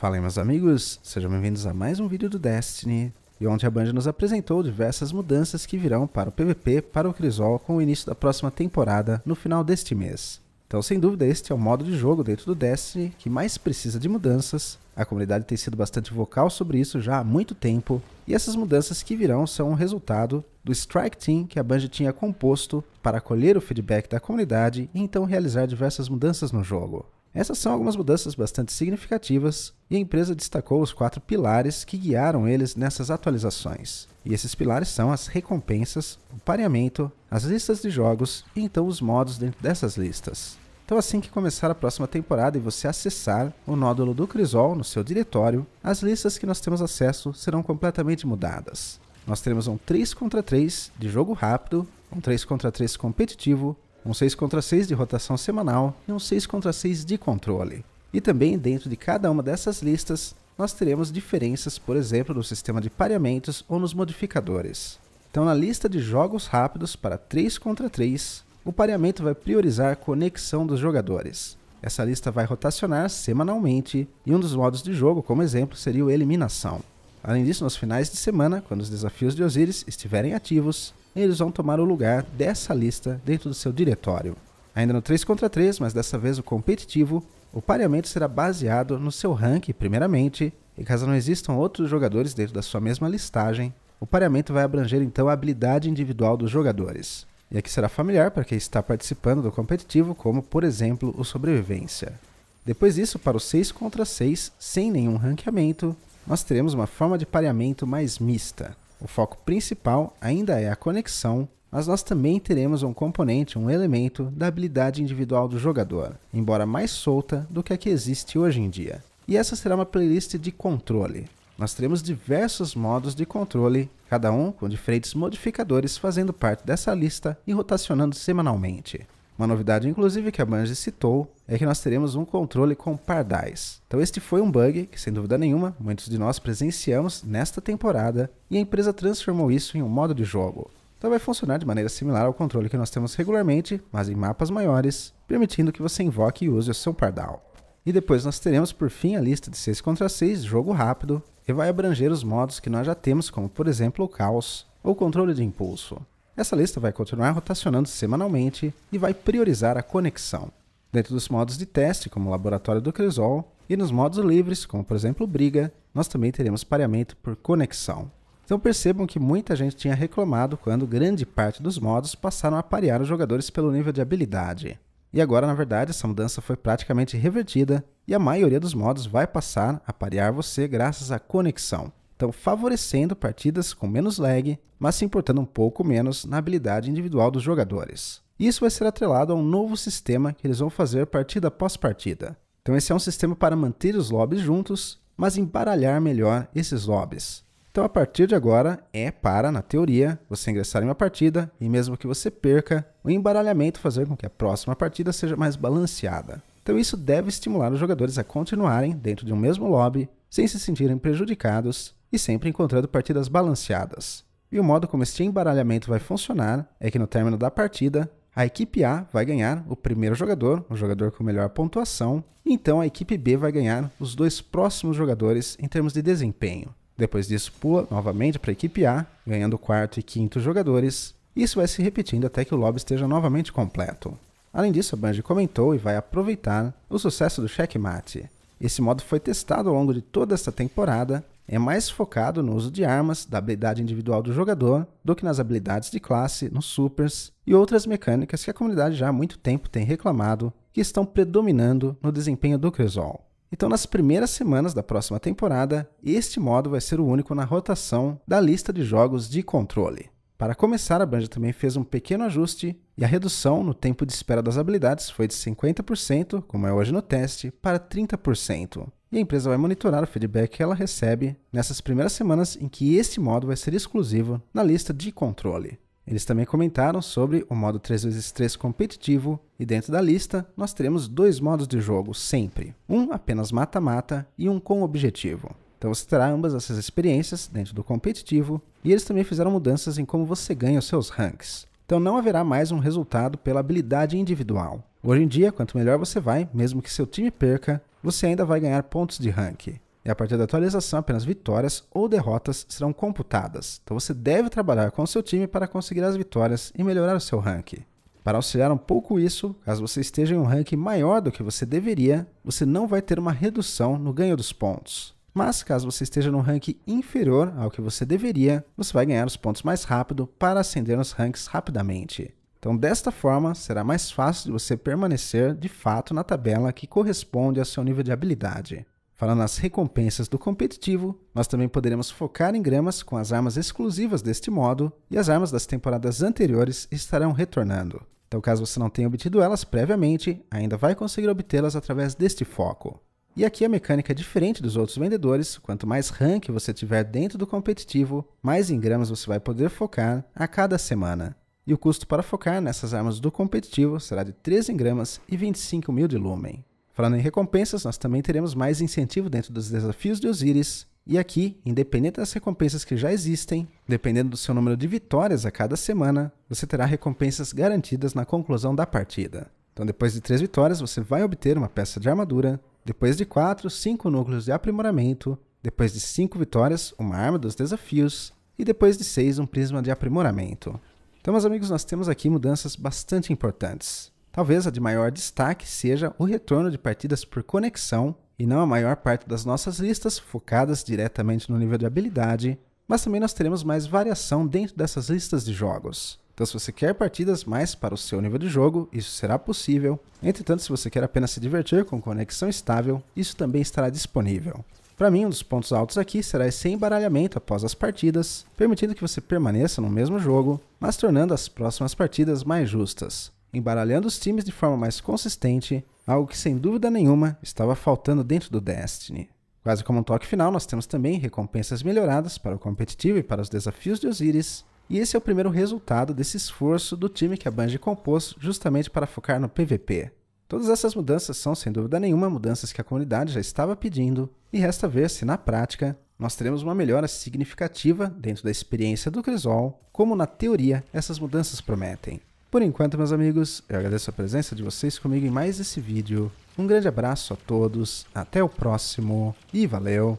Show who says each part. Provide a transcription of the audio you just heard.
Speaker 1: Falem meus amigos, sejam bem-vindos a mais um vídeo do Destiny. E ontem a Band nos apresentou diversas mudanças que virão para o PVP, para o Crisol, com o início da próxima temporada, no final deste mês. Então, sem dúvida, este é o modo de jogo dentro do Destiny que mais precisa de mudanças. A comunidade tem sido bastante vocal sobre isso já há muito tempo, e essas mudanças que virão são um resultado do Strike Team que a Bungie tinha composto para acolher o feedback da comunidade e então realizar diversas mudanças no jogo. Essas são algumas mudanças bastante significativas e a empresa destacou os quatro pilares que guiaram eles nessas atualizações. E esses pilares são as recompensas, o pareamento, as listas de jogos e então os modos dentro dessas listas. Então, assim que começar a próxima temporada e você acessar o nódulo do Crisol no seu diretório, as listas que nós temos acesso serão completamente mudadas. Nós teremos um 3 contra 3 de jogo rápido, um 3 contra 3 competitivo, um 6 contra 6 de rotação semanal e um 6 contra 6 de controle. E também dentro de cada uma dessas listas, nós teremos diferenças, por exemplo, no sistema de pareamentos ou nos modificadores. Então na lista de jogos rápidos para 3 contra 3, o pareamento vai priorizar a conexão dos jogadores. Essa lista vai rotacionar semanalmente e um dos modos de jogo, como exemplo, seria o eliminação. Além disso, nos finais de semana, quando os desafios de Osiris estiverem ativos, eles vão tomar o lugar dessa lista dentro do seu diretório. Ainda no 3 contra 3, mas dessa vez o competitivo, o pareamento será baseado no seu rank primeiramente, e caso não existam outros jogadores dentro da sua mesma listagem, o pareamento vai abranger então a habilidade individual dos jogadores. E aqui será familiar para quem está participando do competitivo, como por exemplo o sobrevivência. Depois disso, para o 6 contra 6, sem nenhum ranqueamento, nós teremos uma forma de pareamento mais mista. O foco principal ainda é a conexão, mas nós também teremos um componente, um elemento da habilidade individual do jogador, embora mais solta do que a que existe hoje em dia. E essa será uma playlist de controle. Nós teremos diversos modos de controle, cada um com diferentes modificadores fazendo parte dessa lista e rotacionando semanalmente. Uma novidade, inclusive, que a Banji citou é que nós teremos um controle com pardais. Então, este foi um bug que, sem dúvida nenhuma, muitos de nós presenciamos nesta temporada e a empresa transformou isso em um modo de jogo. Então vai funcionar de maneira similar ao controle que nós temos regularmente, mas em mapas maiores, permitindo que você invoque e use o seu pardal. E depois nós teremos por fim a lista de 6 contra 6, jogo rápido, que vai abranger os modos que nós já temos, como por exemplo o caos ou controle de impulso. Essa lista vai continuar rotacionando semanalmente e vai priorizar a conexão. Dentro dos modos de teste, como o laboratório do Crisol, e nos modos livres, como por exemplo briga, nós também teremos pareamento por conexão. Então percebam que muita gente tinha reclamado quando grande parte dos modos passaram a parear os jogadores pelo nível de habilidade. E agora, na verdade, essa mudança foi praticamente revertida e a maioria dos modos vai passar a parear você graças à conexão estão favorecendo partidas com menos lag, mas se importando um pouco menos na habilidade individual dos jogadores. Isso vai ser atrelado a um novo sistema que eles vão fazer partida após partida. Então esse é um sistema para manter os lobbies juntos, mas embaralhar melhor esses lobbies. Então a partir de agora é para, na teoria, você ingressar em uma partida e mesmo que você perca, o embaralhamento fazer com que a próxima partida seja mais balanceada. Então isso deve estimular os jogadores a continuarem dentro de um mesmo lobby sem se sentirem prejudicados e sempre encontrando partidas balanceadas. E o modo como este embaralhamento vai funcionar é que no término da partida, a equipe A vai ganhar o primeiro jogador, o jogador com melhor pontuação, então a equipe B vai ganhar os dois próximos jogadores em termos de desempenho. Depois disso, pula novamente para a equipe A, ganhando o quarto e quinto jogadores. Isso vai se repetindo até que o lobby esteja novamente completo. Além disso, a Bungie comentou e vai aproveitar o sucesso do checkmate. Esse modo foi testado ao longo de toda esta temporada é mais focado no uso de armas, da habilidade individual do jogador, do que nas habilidades de classe, nos supers e outras mecânicas que a comunidade já há muito tempo tem reclamado que estão predominando no desempenho do Cresol. Então, nas primeiras semanas da próxima temporada, este modo vai ser o único na rotação da lista de jogos de controle. Para começar, a Banja também fez um pequeno ajuste e a redução no tempo de espera das habilidades foi de 50%, como é hoje no teste, para 30% e a empresa vai monitorar o feedback que ela recebe nessas primeiras semanas em que esse modo vai ser exclusivo na lista de controle. Eles também comentaram sobre o modo 3x3 competitivo, e dentro da lista nós teremos dois modos de jogo sempre: um apenas mata-mata e um com objetivo. Então você terá ambas essas experiências dentro do competitivo, e eles também fizeram mudanças em como você ganha os seus ranks. Então não haverá mais um resultado pela habilidade individual. Hoje em dia, quanto melhor você vai, mesmo que seu time perca, você ainda vai ganhar pontos de ranking. E a partir da atualização, apenas vitórias ou derrotas serão computadas. Então você deve trabalhar com seu time para conseguir as vitórias e melhorar o seu ranking. Para auxiliar um pouco isso, caso você esteja em um ranking maior do que você deveria, você não vai ter uma redução no ganho dos pontos. Mas caso você esteja no rank inferior ao que você deveria, você vai ganhar os pontos mais rápido para ascender nos ranks rapidamente. Então, desta forma, será mais fácil de você permanecer de fato na tabela que corresponde ao seu nível de habilidade. Falando nas recompensas do competitivo, nós também poderemos focar em gramas com as armas exclusivas deste modo, e as armas das temporadas anteriores estarão retornando. Então, caso você não tenha obtido elas previamente, ainda vai conseguir obtê-las através deste foco. E aqui a mecânica é diferente dos outros vendedores, quanto mais rank você tiver dentro do competitivo, mais em gramas você vai poder focar a cada semana. E o custo para focar nessas armas do competitivo será de 13 gramas e 25 mil de lumen. Falando em recompensas, nós também teremos mais incentivo dentro dos desafios de Osiris, e aqui, independente das recompensas que já existem, dependendo do seu número de vitórias a cada semana, você terá recompensas garantidas na conclusão da partida. Então, depois de três vitórias, você vai obter uma peça de armadura. Depois de quatro, cinco núcleos de aprimoramento. Depois de cinco vitórias, uma arma dos desafios. E depois de seis, um prisma de aprimoramento. Então, meus amigos, nós temos aqui mudanças bastante importantes. Talvez a de maior destaque seja o retorno de partidas por conexão e não a maior parte das nossas listas focadas diretamente no nível de habilidade, mas também nós teremos mais variação dentro dessas listas de jogos. Então, se você quer partidas mais para o seu nível de jogo, isso será possível. Entretanto, se você quer apenas se divertir com conexão estável, isso também estará disponível. Para mim, um dos pontos altos aqui será esse embaralhamento após as partidas, permitindo que você permaneça no mesmo jogo, mas tornando as próximas partidas mais justas, embaralhando os times de forma mais consistente, algo que sem dúvida nenhuma estava faltando dentro do Destiny. Quase como um toque final, nós temos também recompensas melhoradas para o competitivo e para os desafios de Osiris, e esse é o primeiro resultado desse esforço do time que a Bungie compôs justamente para focar no PVP. Todas essas mudanças são, sem dúvida nenhuma, mudanças que a comunidade já estava pedindo, e resta ver se, na prática, nós teremos uma melhora significativa dentro da experiência do Crisol, como na teoria essas mudanças prometem. Por enquanto, meus amigos, eu agradeço a presença de vocês comigo em mais esse vídeo. Um grande abraço a todos, até o próximo e valeu!